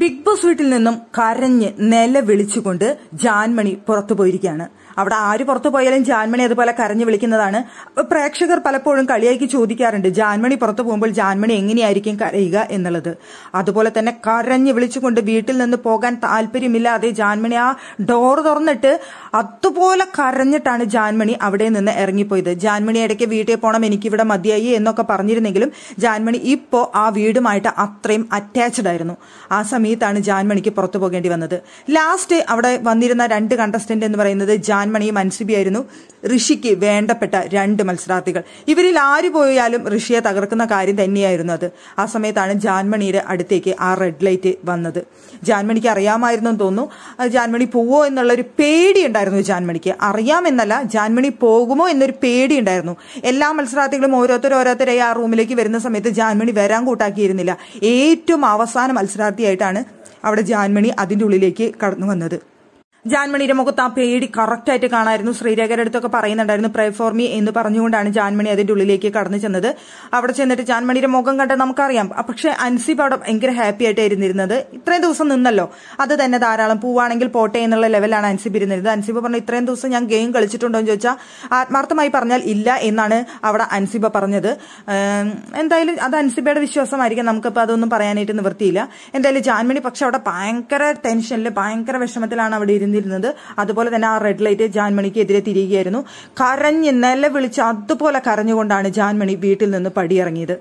big boss വീട്ടിൽ നിന്നും കരഞ്ഞ് നില വിളിച്ചുകൊണ്ട് ജാൻമണി പുറത്തു പോയിരിക്കുകയാണ് അവിടെ ആര് പുറത്തു പോയാലും ജാൻമണി അതുപോലെ കരഞ്ഞു വിളിക്കുന്നതാണ് പ്രേക്ഷകർ പലപ്പോഴും കളിയാക്കി ചോദിക്കാറുണ്ട് ജാൻമണി പുറത്തു പോകുമ്പോൾ ജാൻമണി എങ്ങനെയായിരിക്കും കരയുക എന്നുള്ളത് അതുപോലെ തന്നെ കരഞ്ഞ് വിളിച്ചുകൊണ്ട് വീട്ടിൽ നിന്ന് പോകാൻ താല്പര്യമില്ലാതെ ജാൻമണി ആ ഡോർ തുറന്നിട്ട് അതുപോലെ കരഞ്ഞിട്ടാണ് ജാൻമണി അവിടെ നിന്ന് ഇറങ്ങിപ്പോയത് ജാൻമണി ഇടയ്ക്ക് വീട്ടിൽ പോകണം എനിക്കിവിടെ മതിയായി എന്നൊക്കെ പറഞ്ഞിരുന്നെങ്കിലും ജാൻമണി ഇപ്പോൾ ആ വീടുമായിട്ട് അത്രയും അറ്റാച്ച്ഡ് ആയിരുന്നു ആ സമയം സമയത്താണ് ജാൻമണിക്ക് പുറത്തു പോകേണ്ടി വന്നത് ലാസ്റ്റ് അവിടെ വന്നിരുന്ന രണ്ട് കണ്ടസ്റ്റന്റ് എന്ന് പറയുന്നത് ജാൻമണിയും അൻസിബിയായിരുന്നു ഋഷിക്ക് വേണ്ടപ്പെട്ട രണ്ട് മത്സരാർത്ഥികൾ ഇവരിൽ ആര് പോയാലും ഋഷിയെ തകർക്കുന്ന കാര്യം തന്നെയായിരുന്നു അത് ആ സമയത്താണ് ജാൻമണിയുടെ അടുത്തേക്ക് ആ റെഡ് ലൈറ്റ് വന്നത് ജാൻമണിക്ക് അറിയാമായിരുന്നു തോന്നുന്നു ജാൻമണി പോവോ എന്നുള്ളൊരു പേടി ഉണ്ടായിരുന്നു ജാൻമണിക്ക് അറിയാമെന്നല്ല ജാൻമണി പോകുമോ എന്നൊരു പേടി ഉണ്ടായിരുന്നു എല്ലാ മത്സരാർത്ഥികളും ഓരോരുത്തരും ഓരോരുത്തരായി ആ റൂമിലേക്ക് വരുന്ന സമയത്ത് ജാൻമണി വരാൻ കൂട്ടാക്കിയിരുന്നില്ല ഏറ്റവും അവസാന മത്സരാർത്ഥിയായിട്ടാണ് അവിടെ ജാൻമണി അതിൻ്റെ ഉള്ളിലേക്ക് കടന്നു വന്നത് ജാൻമണിയുടെ മുഖത്ത് ആ പേടി ആയിട്ട് കാണായിരുന്നു ശ്രീരേഖയുടെ അടുത്തൊക്കെ പറയുന്നുണ്ടായിരുന്നു പ്രേ ഫോർ മി എന്ന് പറഞ്ഞുകൊണ്ടാണ് ജാൻമണി അതിന്റെ ഉള്ളിലേക്ക് കടന്നു ചെന്നത് അവിടെ ചെന്നിട്ട് ജാൻമണിയുടെ മുഖം കണ്ട് നമുക്കറിയാം പക്ഷെ അൻസിബ് അവിടെ ഭയങ്കര ഹാപ്പി ആയിട്ട് ഇരുന്നിരുന്നത് ഇത്രയും ദിവസം നിന്നല്ലോ അത് തന്നെ ധാരാളം പൂവാണെങ്കിൽ പോട്ടെ എന്നുള്ള ലെവലാണ് അൻസിബ് ഇരുന്നിരുന്നത് അൻസിബ് പറഞ്ഞു ഇത്രയും ദിവസം ഞാൻ ഗെയിം കളിച്ചിട്ടുണ്ടോ എന്ന് ചോദിച്ചാൽ ആത്മാർത്ഥമായി പറഞ്ഞാൽ ഇല്ല എന്നാണ് അവിടെ അൻസിബ പറഞ്ഞത് എന്തായാലും അത് അൻസിബയുടെ വിശ്വാസമായിരിക്കും നമുക്കിപ്പോൾ അതൊന്നും പറയാനായിട്ട് നിവൃത്തിയില്ല എന്തായാലും ജാൻമണി പക്ഷെ അവിടെ ഭയങ്കര ടെൻഷനിൽ ഭയങ്കര വിഷമത്തിലാണ് അവിടെ ഇരുന്നത് നിന്നിരുന്നത് അതുപോലെ തന്നെ ആ റെഡ് ലൈറ്റ് എതിരെ തിരിയുകയായിരുന്നു കരഞ്ഞ് നില വിളിച്ച് അതുപോലെ കരഞ്ഞുകൊണ്ടാണ് ജാൻമണി വീട്ടിൽ നിന്ന് പടിയിറങ്ങിയത്